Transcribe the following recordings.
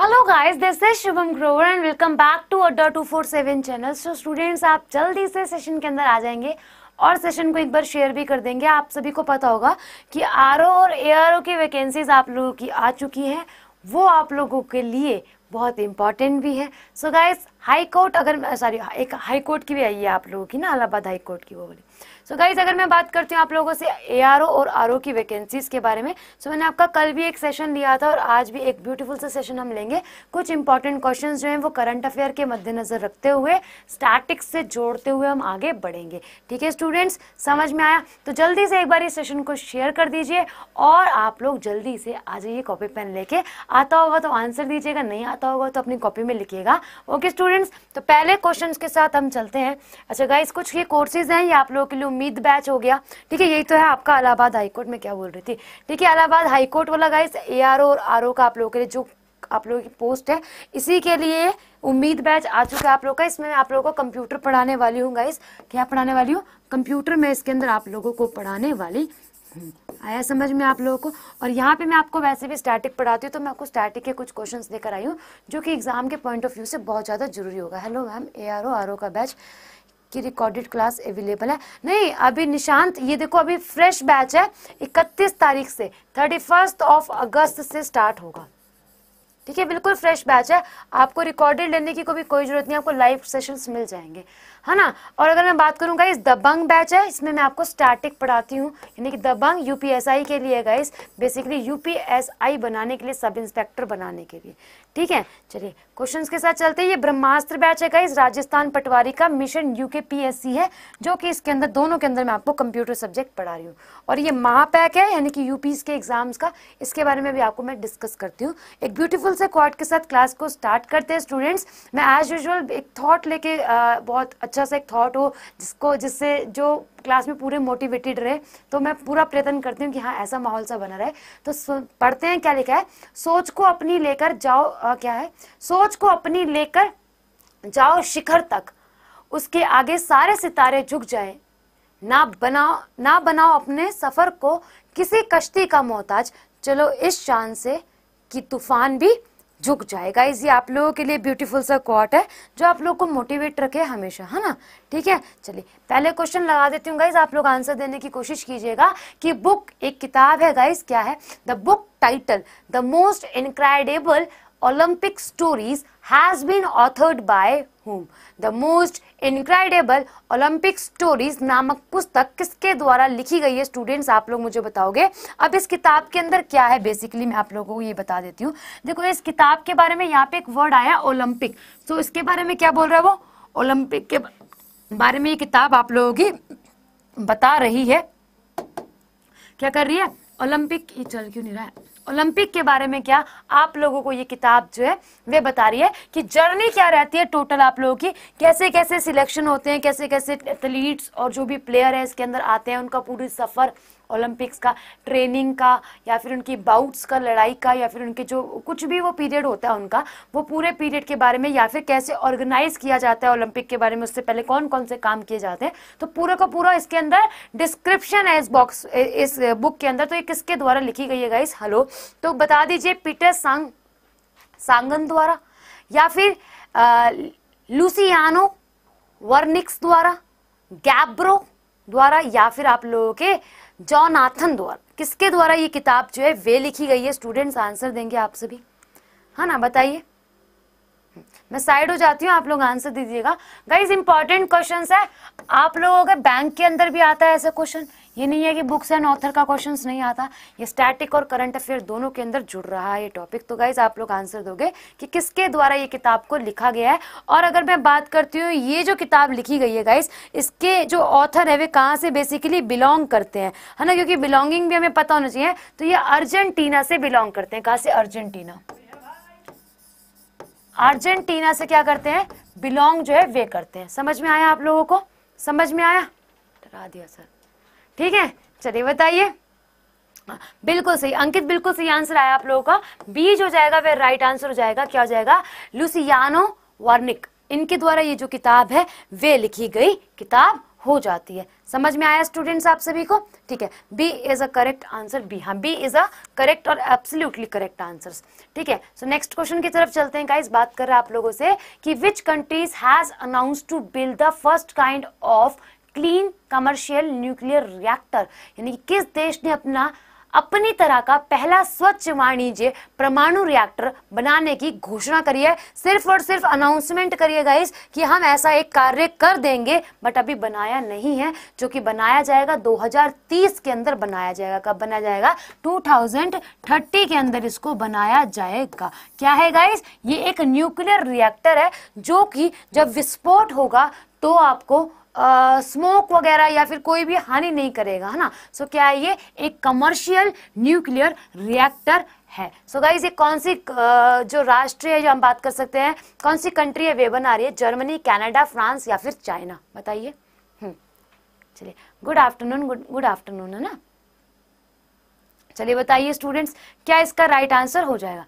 Hello guys this is Shubham Grover and welcome back to Adda two four seven channel so students आप जल्दी से session के अंदर आ जाएंगे और सेशन को एक बार शेयर भी कर देंगे आप सभी को पता होगा कि आर और ए की वैकेंसीज आप लोगों की आ चुकी हैं वो आप लोगों के लिए बहुत इंपॉर्टेंट भी है so so guys high court अगर सॉरी एक हाई कोर्ट की भी आई है आप लोगों की ना अलाहाबाद हाई कोर्ट की वो बोली सो so गाइज अगर मैं बात करती हूँ आप लोगों से ए और आर की वैकेंसीज के बारे में सो so मैंने आपका कल भी एक सेशन लिया था और आज भी एक ब्यूटीफुल सा सेशन हम लेंगे कुछ इंपॉर्टेंट क्वेश्चन जो हैं वो करंट अफेयर के मद्देनजर रखते हुए स्टैटिक्स से जोड़ते हुए हम आगे बढ़ेंगे ठीक है स्टूडेंट्स समझ में आया तो जल्दी से एक बार इस सेशन को शेयर कर दीजिए और आप लोग जल्दी से आ जाइए कॉपी पेन लेके आता होगा तो आंसर दीजिएगा नहीं आता होगा तो अपनी कॉपी में लिखिएगा ओके स्टूडेंट स्टूडेंट्स तो पहले क्वेश्चंस के साथ हम चलते हैं अच्छा गाइस कुछ ये कोर्सेज हैं ये आप लोगों के लिए उम्मीद बैच हो गया ठीक है यही तो है आपका अलाहाबाद हाईकोर्ट में क्या बोल रही थी ठीक है अलाहाबाद हाईकोर्ट वाला गाइस ए और आर का आप लोगों के लिए जो आप लोगों की पोस्ट है इसी के लिए उम्मीद बैच आ चुका है आप लोग का इसमें आप लोगों को कंप्यूटर पढ़ाने वाली हूँ गाइस क्या पढ़ाने वाली हूँ कंप्यूटर में इसके अंदर आप लोगों को पढ़ाने वाली आया समझ में आप लोगों को और यहाँ पे मैं आपको वैसे भी स्टैटिक पढ़ाती हूँ तो मैं आपको स्टैटिक के कुछ क्वेश्चंस लेकर आई हूँ जो कि एग्जाम के पॉइंट ऑफ व्यू से बहुत ज़्यादा जरूरी होगा hello ma'am A R O R O का बैच की रिकॉर्डेड क्लास अवेलेबल है नहीं अभी निशांत ये देखो अभी फ्रेश बैच है इकतीस तारीख से थर्टी फर्स्ट ऑफ अगस्त से स्टार्ट होगा ठीक है बिल्कुल फ्रेश बैच है आपको रिकॉर्डेड लेने की को भी कोई जरूरत नहीं आपको लाइव सेशंस मिल जाएंगे है ना और अगर मैं बात करूँ गाइस दबंग बैच है इसमें मैं आपको स्टैटिक पढ़ाती हूँ यानी कि दबंग यूपीएसआई के लिए गाइस बेसिकली यूपीएसआई बनाने के लिए सब इंस्पेक्टर बनाने के लिए ठीक है चलिए क्वेश्चन के साथ चलते हैं ये ब्रह्मास्त्र बैच है गाइस राजस्थान पटवारी का मिशन यू पीएससी है जो कि इसके अंदर दोनों के अंदर मैं आपको कंप्यूटर सब्जेक्ट पढ़ा रही हूँ और ये महापैक है यानी कि यू के एग्जाम्स का इसके बारे में भी आपको मैं डिस्कस करती हूँ एक ब्यूटीफुल से क्वाड के साथ क्लास को स्टार्ट करते हैं स्टूडेंट्स मैं एज यूजल एक थाट लेके बहुत अच्छा अच्छा सा एक थॉट हो जिसको जिससे जो क्लास में पूरे मोटिवेटेड रहे तो मैं पूरा प्रयत्न करती हूँ कि हाँ ऐसा माहौल सा बना रहे तो पढ़ते हैं क्या लिखा है सोच को अपनी लेकर जाओ आ, क्या है सोच को अपनी लेकर जाओ शिखर तक उसके आगे सारे सितारे झुक जाए ना बनाओ ना बनाओ अपने सफर को किसी कश्ती का मोहताज चलो इस शान से कि तूफान भी झुक जाएगा इस आप लोगों के लिए ब्यूटीफुल सा कॉट है जो आप लोग को मोटिवेट रखे हमेशा है ना ठीक है चलिए पहले क्वेश्चन लगा देती हूँ गाइज आप लोग आंसर देने की कोशिश कीजिएगा कि बुक एक किताब है गाइज क्या है the book title the most incredible Olympic stories has been authored by whom? The most incredible Olympic stories नामक पुस्तक किसके द्वारा लिखी गई है students आप लोग मुझे बताओगे अब इस किताब के अंदर क्या है basically मैं आप लोगों को ये बता देती हूँ देखो इस किताब के बारे में यहाँ पे एक वर्ड आया ओलंपिक तो इसके बारे में क्या बोल रहा है वो ओलंपिक के बारे में ये किताब आप लोगों की बता रही है क्या कर रही है ओलंपिक चल क्यों नहीं रहा है ओलंपिक के बारे में क्या आप लोगों को ये किताब जो है वे बता रही है कि जर्नी क्या रहती है टोटल आप लोगों की कैसे कैसे सिलेक्शन होते हैं कैसे कैसे एथलीट्स और जो भी प्लेयर है इसके अंदर आते हैं उनका पूरी सफ़र ओलंपिक्स का ट्रेनिंग का या फिर उनकी बाउट्स का लड़ाई का या फिर उनके जो कुछ भी वो पीरियड होता है उनका वो पूरे पीरियड के बारे में या फिर कैसे ऑर्गेनाइज किया जाता है ओलंपिक के बारे में उससे पहले कौन कौन से काम किए जाते हैं तो पूरा का पूरा इसके अंदर डिस्क्रिप्शन है इस बॉक्स इस बुक के अंदर तो ये किसके द्वारा लिखी गई है गाइस हेलो तो बता दीजिए पीटर सांग सांगन द्वारा या फिर लूसियानो वर्निक्स द्वारा गैब्रो द्वारा या फिर आप लोगों के जॉन आथन द्वारा किसके द्वारा ये किताब जो है वे लिखी गई है स्टूडेंट्स आंसर देंगे आप सभी है हाँ ना बताइए मैं साइड हो जाती हूँ आप लोग आंसर दीजिएगा गाइज इंपॉर्टेंट क्वेश्चन है आप लोगों के बैंक के अंदर भी आता है ऐसा क्वेश्चन ये नहीं है कि बुक्स एंड ऑथर का क्वेश्चन नहीं आता ये स्टैटिक और करंट अफेयर दोनों के अंदर जुड़ रहा है ये टॉपिक तो गाइज आप लोग आंसर दोगे कि किसके द्वारा ये किताब को लिखा गया है और अगर मैं बात करती हूँ ये जो किताब लिखी गई है गाइज इसके जो ऑथर है वे कहाँ से बेसिकली बिलोंग करते हैं है ना क्योंकि बिलोंगिंग भी हमें पता होना चाहिए तो ये अर्जेंटीना से बिलोंग करते हैं कहाँ से अर्जेंटीना अर्जेंटीना से क्या करते हैं बिलोंग जो है वे करते हैं समझ में आया आप लोगों को समझ में आया डरा दिया सर ठीक है चलिए बताइए बिल्कुल सही अंकित बिल्कुल सही आंसर आया आप लोगों का बी जो जाएगा वह राइट आंसर हो जाएगा क्या हो जाएगा लुसियानो वार्निक इनके द्वारा ये जो किताब है वे लिखी गई किताब हो जाती है समझ में आया स्टूडेंट्स आप सभी को ठीक है B is a correct answer B हाँ बी इज अ करेक्ट और एब्सोल्युटली करेक्ट आंसर ठीक है सो नेक्स्ट क्वेश्चन की तरफ चलते हैं गाइस बात कर रहे हैं आप लोगों से कि which countries has announce to build the first kind of clean commercial nuclear reactor यानी कि किस देश ने अपना अपनी तरह का पहला स्वच्छ वाणिज्य परमाणु रिएक्टर बनाने की घोषणा करी है सिर्फ और सिर्फ अनाउंसमेंट करिए गाइस कि हम ऐसा एक कार्य कर देंगे बट अभी बनाया नहीं है जो कि बनाया जाएगा 2030 के अंदर बनाया जाएगा कब बनाया जाएगा 2030 के अंदर इसको बनाया जाएगा क्या है गाइस ये एक न्यूक्लियर रिएक्टर है जो कि जब विस्फोट होगा तो आपको स्मोक वगैरह या फिर कोई भी हानि नहीं करेगा है ना सो so, क्या है ये एक कमर्शियल न्यूक्लियर रिएक्टर है सो so गाइज ये कौन सी जो राष्ट्र है जो हम बात कर सकते हैं कौन सी कंट्री है वे बना रही है जर्मनी कनाडा फ्रांस या फिर चाइना बताइए हम्म। चलिए गुड आफ्टरनून गुड आफ्टरनून है ना चलिए बताइए स्टूडेंट्स क्या इसका राइट right आंसर हो जाएगा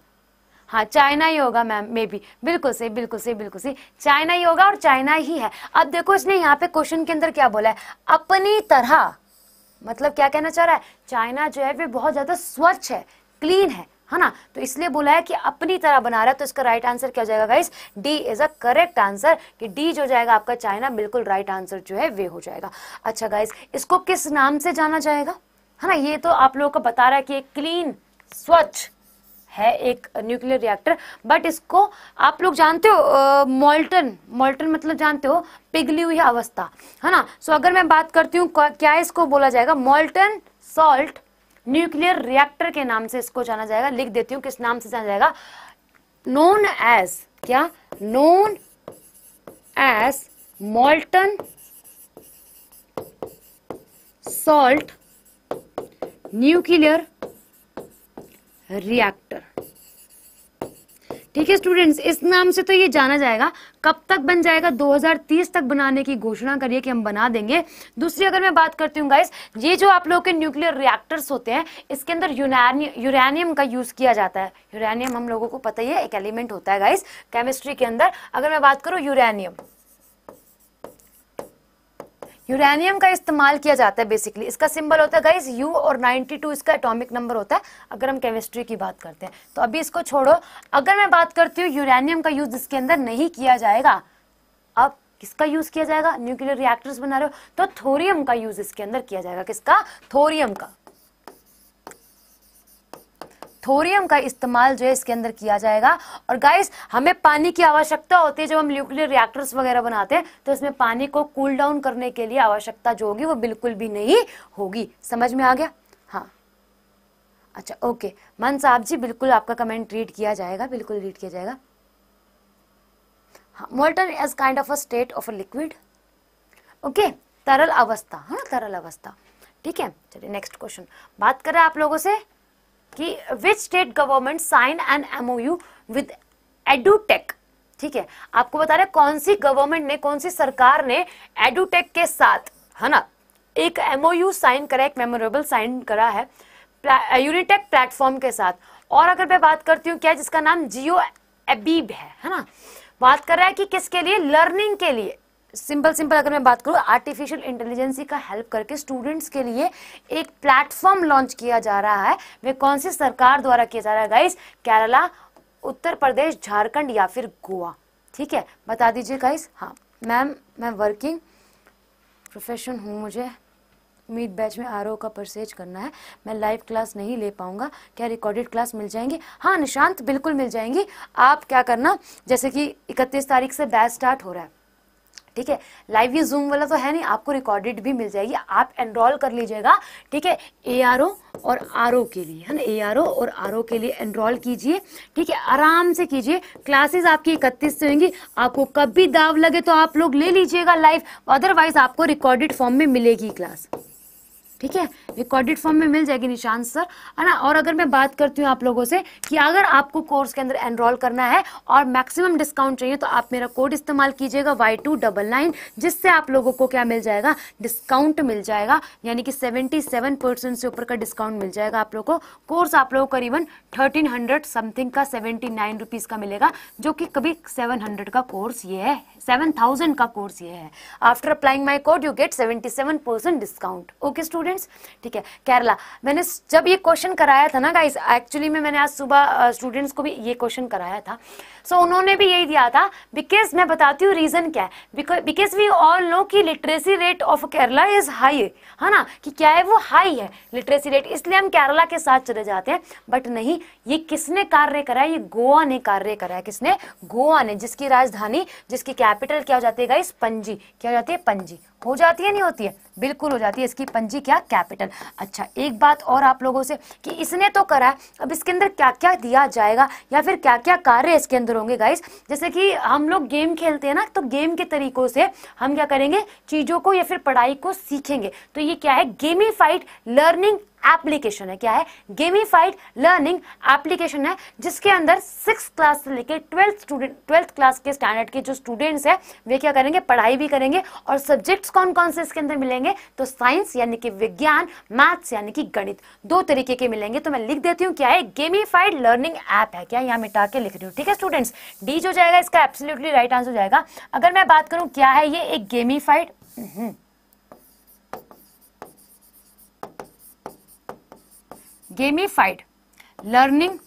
हाँ चाइना ही होगा मैम मे बी बिल्कुल सही बिल्कुल सही बिल्कुल सही चाइना ही होगा और चाइना ही है अब देखो इसने यहाँ पे क्वेश्चन के अंदर क्या बोला है अपनी तरह मतलब क्या कहना चाह रहा है चाइना जो है वे बहुत ज़्यादा स्वच्छ है क्लीन है है ना तो इसलिए बोला है कि अपनी तरह बना रहा है तो इसका राइट आंसर क्या हो जाएगा guys D is a correct answer कि डी जो जाएगा आपका चाइना बिल्कुल राइट आंसर जो है वे हो जाएगा अच्छा गाइस इसको किस नाम से जाना जाएगा है ना ये तो आप लोगों को बता रहा है कि क्लीन स्वच्छ है एक न्यूक्लियर रिएक्टर बट इसको आप लोग जानते हो मोल्टन मोल्टन मतलब जानते हो पिघली हुई अवस्था है ना सो so, अगर मैं बात करती हूँ क्या इसको बोला जाएगा मोल्टन सॉल्ट न्यूक्लियर रिएक्टर के नाम से इसको जाना जाएगा लिख देती हूँ किस नाम से जाना जाएगा नोन एज क्या known as molten salt nuclear reactor ठीक है स्टूडेंट्स इस नाम से तो ये जाना जाएगा कब तक बन जाएगा 2030 तक बनाने की घोषणा करिए कि हम बना देंगे दूसरी अगर मैं बात करती हूँ गाइस ये जो आप लोगों के न्यूक्लियर रिएक्टर्स होते हैं इसके अंदर यूरानियम यूरेनियम का यूज़ किया जाता है यूरेनियम हम लोगों को पता ही है एक एलिमेंट होता है गाइस केमिस्ट्री के अंदर अगर मैं बात करूँ यूरेनियम यूरेनियम का इस्तेमाल किया जाता है बेसिकली इसका सिंबल होता है गाइस यू और 92 इसका एटॉमिक नंबर होता है अगर हम केमिस्ट्री की बात करते हैं तो अभी इसको छोड़ो अगर मैं बात करती हूँ यूरेनियम का यूज इसके अंदर नहीं किया जाएगा अब किसका यूज किया जाएगा न्यूक्लियर रिएक्टर्स बना रहे हो तो थोरियम का यूज इसके अंदर किया जाएगा किसका थोरियम का थोरियम का इस्तेमाल जो है इसके अंदर किया जाएगा और गाइस हमें पानी की आवश्यकता होती है जब हम न्यूक्लियर रिएक्टर्स वगैरह बनाते हैं तो इसमें पानी को कूल डाउन करने के लिए आवश्यकता जो होगी वो बिल्कुल भी नहीं होगी समझ में आ गया हाँ अच्छा ओके मन साहब जी बिल्कुल आपका कमेंट रीड किया जाएगा बिल्कुल रीड किया जाएगा हाँ molten as kind of a state of a liquid okay तरल अवस्था हाँ तरल अवस्था ठीक है चलिए नेक्स्ट क्वेश्चन बात करें आप लोगों से कि which state government sign an MOU with edutech ठीक है आपको बता रहे कौन सी गवर्नमेंट ने कौन सी सरकार ने एडुटेक के साथ है ना एक एमओयू साइन करा एक मेमोरेबल साइन करा है यूनिटेक प्लेटफॉर्म के साथ और अगर मैं बात करती हूँ क्या जिसका नाम जियो एबीब है है ना बात कर रहा है कि किसके लिए लर्निंग के लिए सिंपल सिंपल अगर मैं बात करूँ आर्टिफिशियल इंटेलिजेंसी का हेल्प करके स्टूडेंट्स के लिए एक प्लेटफॉर्म लॉन्च किया जा रहा है वे कौन सी सरकार द्वारा किया जा रहा है गाइस केरला उत्तर प्रदेश झारखंड या फिर गोवा ठीक है बता दीजिए गाइस हाँ मैम मैं वर्किंग प्रोफेशन हूँ मुझे उम्मीद बैच में आर का परसेज करना है मैं लाइव क्लास नहीं ले पाऊंगा क्या रिकॉर्डेड क्लास मिल जाएंगी हाँ निशांत बिल्कुल मिल जाएंगी आप क्या करना जैसे कि इकतीस तारीख से बैच स्टार्ट हो रहा है ठीक है लाइव ये जूम वाला तो है नहीं आपको रिकॉर्डेड भी मिल जाएगी आप एनरोल कर लीजिएगा ठीक है ए और आर के लिए है ना ए और आर के लिए एनरोल कीजिए ठीक है आराम से कीजिए क्लासेस आपकी इकतीस से होंगी आपको कभी दाव लगे तो आप लोग ले लीजिएगा लाइव अदरवाइज आपको रिकॉर्डेड फॉर्म में मिलेगी क्लास ठीक है रिकॉर्डेड फॉर्म में मिल जाएगी निशान सर है ना और अगर मैं बात करती हूँ आप लोगों से कि अगर आपको कोर्स के अंदर एनरोल करना है और मैक्सिमम डिस्काउंट चाहिए तो आप मेरा कोड इस्तेमाल कीजिएगा वाई टू डबल नाइन जिससे आप लोगों को क्या मिल जाएगा डिस्काउंट मिल जाएगा यानी कि सेवेंटी सेवन परसेंट से ऊपर का डिस्काउंट मिल जाएगा आप लोग को कोर्स आप लोगों को करीबन थर्टीन हंड्रेड समथिंग का सेवेंटी नाइन रुपीज़ का मिलेगा जो कि कभी सेवन हंड्रेड का कोर्स ये है सेवन थाउजेंड का कोर्स ये है after applying my code you get seventy seven percent discount okay student students ठीक है केरला मैंने जब ये क्वेश्चन कराया था ना गाइस एक्चुअली में मैंने आज सुबह स्टूडेंट्स को भी ये क्वेश्चन कराया था सो so, उन्होंने भी यही दिया था बिकॉज मैं बताती हूँ रीज़न क्या है बिकॉज वी ऑल नो कि literacy rate of Kerala is high है ना कि क्या है वो हाई है लिटरेसी रेट इसलिए हम केरला के साथ चले जाते हैं बट नहीं ये किसने कार्य करा है ये गोवा ने कार्य करा है किसने गोवा ने जिसकी राजधानी जिसकी कैपिटल क्या हो जाती है गाइस पंजी क्या हो जाती है पंजी हो जाती है नहीं होती है बिल्कुल हो जाती है इसकी पंजी क्या कैपिटल अच्छा एक बात और आप लोगों से कि इसने तो करा है अब इसके अंदर क्या क्या दिया जाएगा या फिर क्या क्या कार्य इसके अंदर होंगे गाइस जैसे कि हम लोग गेम खेलते हैं ना तो गेम के तरीकों से हम क्या करेंगे चीज़ों को या फिर पढ़ाई को सीखेंगे तो ये क्या है गेमीफाइड लर्निंग एप्लीकेशन है क्या है गेमीफाइड लर्निंग एप्लीकेशन है जिसके अंदर सिक्स क्लास से लेकर ट्वेल्थ स्टूडेंट ट्वेल्थ क्लास के स्टैंडर्ड के जो स्टूडेंट्स हैं वे क्या करेंगे पढ़ाई भी करेंगे और सब्जेक्ट्स कौन कौन से इसके अंदर मिलेंगे तो साइंस यानी कि विज्ञान मैथ्स यानी कि गणित दो तरीके के मिलेंगे तो मैं लिख देती हूँ क्या है गेमीफाइड लर्निंग ऐप है क्या यहाँ मिटा के लिख रही हूँ ठीक है स्टूडेंट्स डी जो जाएगा इसका एब्सोल्युटली राइट आंसर हो जाएगा अगर मैं बात करूँ क्या है ये एक गेमीफाइड गेमीफाइड लर्निंग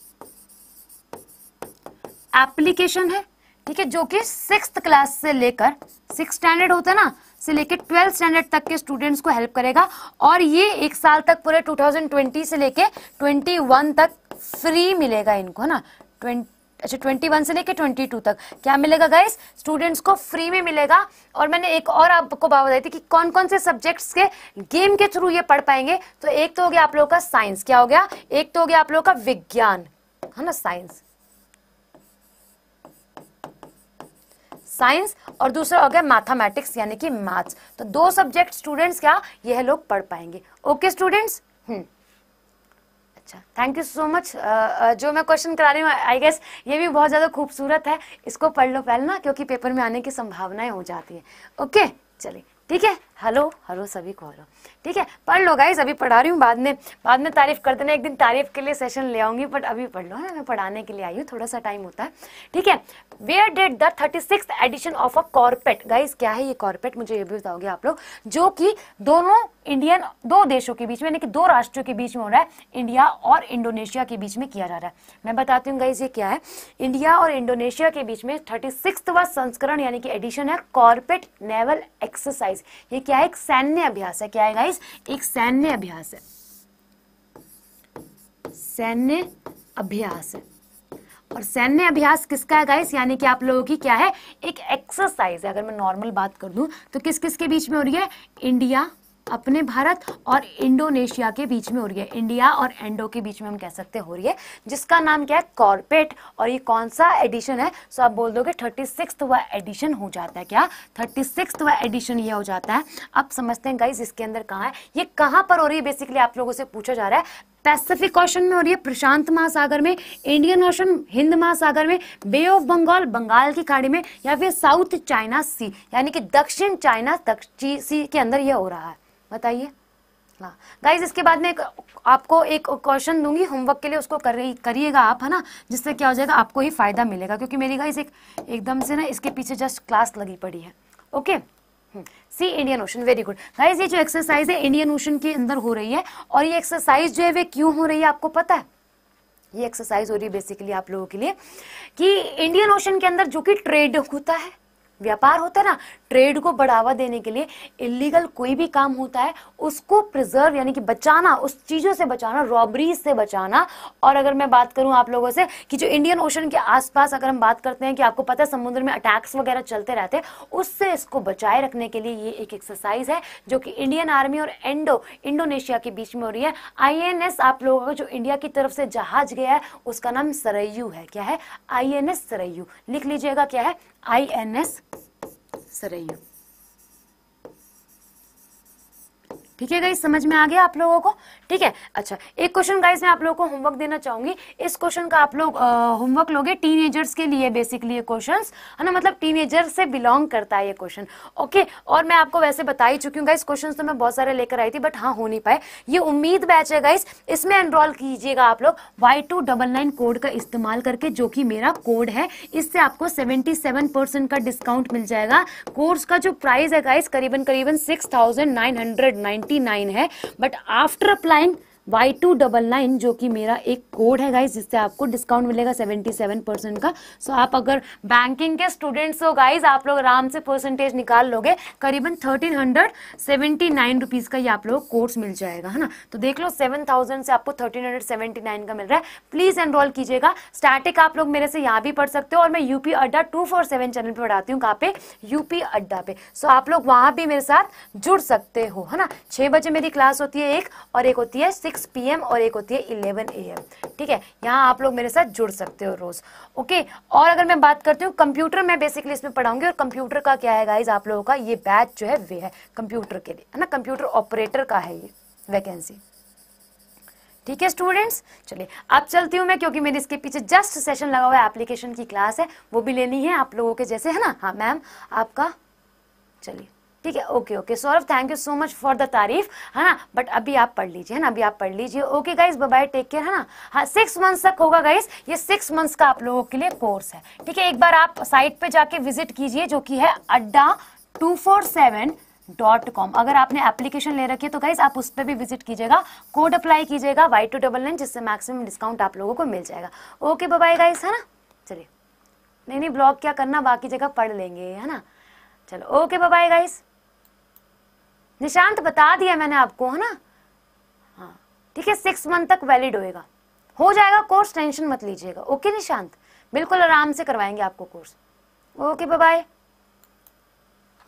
एप्लीकेशन है ठीक है जो कि सिक्स क्लास से लेकर सिक्स स्टैंडर्ड होता है ना से लेकर ट्वेल्थ स्टैंडर्ड तक के स्टूडेंट्स को हेल्प करेगा और ये एक साल तक पूरे 2020 से लेके 21 तक फ्री मिलेगा इनको ना ट्वेंटी अच्छा वन से लेके ट्वेंटी टू तक क्या मिलेगा गाइस स्टूडेंट्स को फ्री में मिलेगा और मैंने एक और आपको बात बताई थी कि कौन कौन से सब्जेक्ट्स के गेम के थ्रू ये पढ़ पाएंगे तो एक तो हो गया आप लोगों का साइंस क्या हो गया एक तो हो गया आप लोगों का विज्ञान है ना साइंस साइंस और दूसरा हो गया मैथमेटिक्स यानी कि मैथ्स तो दो सब्जेक्ट स्टूडेंट्स क्या यह लोग पढ़ पाएंगे ओके स्टूडेंट्स हम्म अच्छा थैंक यू सो मच जो मैं क्वेश्चन करा रही हूँ आई गेस ये भी बहुत ज़्यादा खूबसूरत है इसको पढ़ लो पहले ना क्योंकि पेपर में आने की संभावनाएं हो जाती है ओके चलिए ठीक है हेलो हेलो सभी को हेलो ठीक है पढ़ लो गाइज अभी पढ़ा रही हूँ बाद में बाद में तारीफ कर देना एक दिन तारीफ के लिए सेशन ले आऊंगी बट अभी पढ़ लो है ना मैं पढ़ाने के लिए आई हूँ थोड़ा सा टाइम होता है ठीक है where that the thirty six edition of a कॉर्पेट गाइज क्या है ये कॉर्पेट मुझे ये भी बताओगे आप लोग जो कि दोनों इंडियन दो देशों के बीच में यानी कि दो राष्ट्रों के बीच में हो रहा है इंडिया और इंडोनेशिया के बीच में किया जा रहा है मैं बताती हूँ गाइज ये क्या है इंडिया और इंडोनेशिया के बीच में थर्टी सिक्सवा संस्करण यानी कि एडिशन है कॉर्पेट नेवल एक्सरसाइज ये क्या क्या है एक सैन्य अभ्यास है क्या है गाइस एक सैन्य अभ्यास है सैन्य अभ्यास है और सैन्य अभ्यास किसका है गाइस यानी कि आप लोगों की क्या है एक एक्सरसाइज है अगर मैं नॉर्मल बात कर दूं तो किस किस के बीच में हो रही है इंडिया अपने भारत और इंडोनेशिया के बीच में हो रही है इंडिया और एंडो के बीच में हम कह सकते हो रही है जिसका नाम क्या है कॉर्पेट और ये कौन सा एडिशन है सो आप बोल दोगे थर्टी सिक्सवा एडिशन हो जाता है क्या थर्टी सिक्सवा एडिशन ये हो जाता है अब समझते हैं गाइज इसके अंदर कहाँ है ये कहाँ पर हो रही है बेसिकली आप लोगों से पूछा जा रहा है पैसिफिक ओशन में हो रही है प्रशांत महासागर में इंडियन ओशन हिंद महासागर में बे ऑफ बंगाल बंगाल की खाड़ी में या फिर साउथ चाइना सी यानी कि दक्षिण चाइना सी के अंदर यह हो रहा है बताइए गाइज इसके बाद में एक आपको एक क्वेश्चन दूंगी होमवर्क के लिए उसको करिएगा आप है ना जिससे क्या हो जाएगा आपको ही फ़ायदा मिलेगा क्योंकि मेरी गाइज एक एकदम से ना इसके पीछे जस्ट क्लास लगी पड़ी है okay see Indian Ocean very good guys ये जो एक्सरसाइज है इंडियन ओशन के अंदर हो रही है और ये एक्सरसाइज जो है वे क्यों हो रही है आपको पता है ये एक्सरसाइज हो रही है बेसिकली आप लोगों के लिए कि इंडियन ओशन के अंदर जो कि ट्रेड होता है व्यापार होता है ना ट्रेड को बढ़ावा देने के लिए इलीगल कोई भी काम होता है उसको प्रिजर्व यानी कि बचाना उस चीज़ों से बचाना रॉबरी से बचाना और अगर मैं बात करूं आप लोगों से कि जो इंडियन ओशन के आसपास अगर हम बात करते हैं कि आपको पता है समुद्र में अटैक्स वगैरह चलते रहते हैं उससे इसको बचाए रखने के लिए ये एक एक्सरसाइज है जो कि इंडियन आर्मी और एंडो इंडोनेशिया के बीच में हो रही है आई आप लोगों का जो इंडिया की तरफ से जहाज गया है उसका नाम सरयू है क्या है आई सरयू लिख लीजिएगा क्या है आई एन एस सरयू ठीक है गाइज समझ में आ गया आप लोगों को ठीक है अच्छा एक क्वेश्चन गाइज मैं आप लोगों को होमवर्क देना चाहूंगी इस क्वेश्चन का आप लोग होमवर्क लोगे टीनेजर्स के लिए बेसिकली ये क्वेश्चन है ना मतलब एजर्स से बिलोंग करता है ये क्वेश्चन ओके और मैं आपको वैसे बता ही चुकी हूँ गाइज क्वेश्चन तो मैं बहुत सारे लेकर आई थी बट हाँ हो नहीं पाए ये उम्मीद बैच है गाइज इसमें एनरोल कीजिएगा आप लोग Y two double nine code का इस्तेमाल करके जो कि मेरा कोड है इससे आपको सेवेंटी सेवन परसेंट का डिस्काउंट मिल जाएगा कोर्स का जो प्राइस है गाइज करीबन करीबन six thousand nine hundred nine twenty nine है but after applying Y two double nine जो कि मेरा एक कोड है गाइज जिससे आपको डिस्काउंट मिलेगा सेवेंटी सेवन परसेंट का सो so, आप अगर बैंकिंग के स्टूडेंट्स हो गाइज आप लोग आराम से परसेंटेज निकाल लोगे करीबन thirteen hundred seventy nine rupees का ये आप लोगों को कोर्स मिल जाएगा है ना तो देख लो सेवन थाउजेंड से आपको थर्टीन हंड्रेड सेवेंटी नाइन का मिल रहा है प्लीज़ एनरोल कीजिएगा स्टैटिक आप लोग मेरे से यहाँ भी पढ़ सकते हो और मैं यूपी अड्डा टू फोर सेवन चैनल पर पढ़ाती हूँ कहाँ पे यूपी अड्डा पे सो so, आप लोग वहाँ भी मेरे साथ जुड़ सकते हो है ना छः बजे मेरी क्लास होती है एक और एक होती है सिक्स सिक्स पी और एक होती है इलेवन ए ठीक है यहाँ आप लोग मेरे साथ जुड़ सकते हो रोज ओके और अगर मैं बात करती हूँ कंप्यूटर मैं बेसिकली इसमें पढ़ाऊंगी और कंप्यूटर का क्या है गाइज आप लोगों का ये बैच जो है वे है कंप्यूटर के लिए है ना कंप्यूटर ऑपरेटर का है ये वैकेंसी ठीक है स्टूडेंट्स चलिए अब चलती हूँ मैं क्योंकि मेरे इसके पीछे जस्ट सेशन लगा हुआ है एप्लीकेशन की क्लास है वो भी लेनी है आप लोगों के जैसे है ना हाँ मैम आपका चलिए ठीक है okay okay Saurabh thank you so much for the तारीफ है ना बट अभी आप पढ़ लीजिए है ना अभी आप पढ़ लीजिए okay guys bye take care है ना हाँ सिक्स मंथ्स तक होगा गाइज ये सिक्स मंथ्स का आप लोगों के लिए कोर्स है ठीक है एक बार आप साइट पे जाके विजिट कीजिए जो कि है Adda two four seven dot com अगर आपने एप्लीकेशन ले रखी है तो गाइज आप उस पर भी विजिट कीजिएगा कोड अप्लाई कीजिएगा वाई टू डबल नाइन जिससे मैक्सिमम डिस्काउंट आप लोगों को मिल जाएगा ओके बाय गाइज है ना चलिए नहीं नहीं ब्लॉग क्या करना बाकी जगह पढ़ लेंगे है ना चलो ओके बाय गाइज निशांत बता दिया मैंने आपको है ना हाँ ठीक है सिक्स मंथ तक वैलिड होएगा हो जाएगा कोर्स टेंशन मत लीजिएगा ओके निशांत बिल्कुल आराम से करवाएंगे आपको कोर्स ओके बाय